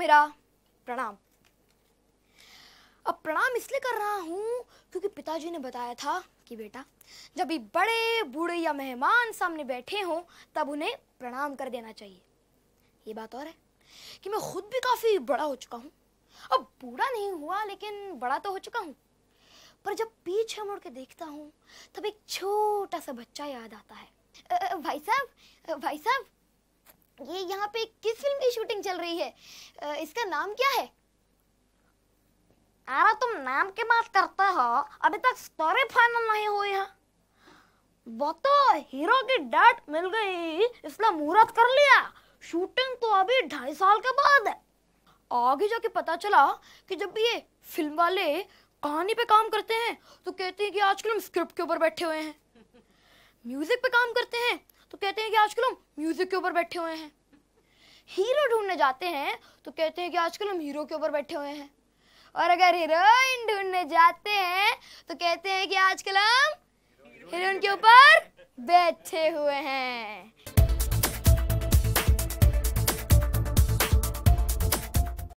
मेरा प्रणाम अब प्रणाम इसलिए कर रहा हूं क्योंकि पिताजी ने बताया था कि बेटा जब भी बड़े बूढ़े या मेहमान सामने बैठे हो तब उन्हें प्रणाम कर देना चाहिए ये बात और है कि मैं खुद भी काफ़ी बड़ा हो चुका हूं अब बूढ़ा नहीं हुआ लेकिन बड़ा तो हो चुका हूं पर जब पीछे मुड़ के देखता हूं तब एक छोटा सा बच्चा याद आता है भाई साहब भाई साहब ये यहाँ पे किस फिल्म की शूटिंग चल रही है इसका नाम क्या है आरा तुम नाम के बात करते हो अभी तक स्टोरी फाइनल नहीं हुई है वो तो हीरो की डेट मिल गई इसने मुहूर्त कर लिया शूटिंग तो अभी ढाई साल के बाद है आगे जाके पता चला कि जब भी ये फिल्म वाले कहानी पे काम करते हैं तो कहते हैं कि आजकल हम स्क्रिप्ट के ऊपर बैठे हुए हैं म्यूजिक पे काम करते हैं तो कहते हैं कि आजकल हम म्यूजिक के ऊपर बैठे हुए हैं हीरो ढूंढने जाते हैं तो कहते हैं कि आजकल हम हीरो के ऊपर बैठे हुए हैं और अगर हीरोइन ढूंढने जाते हैं तो कहते हैं कि आजकल हम हीरोइन के ऊपर बैठे हुए हैं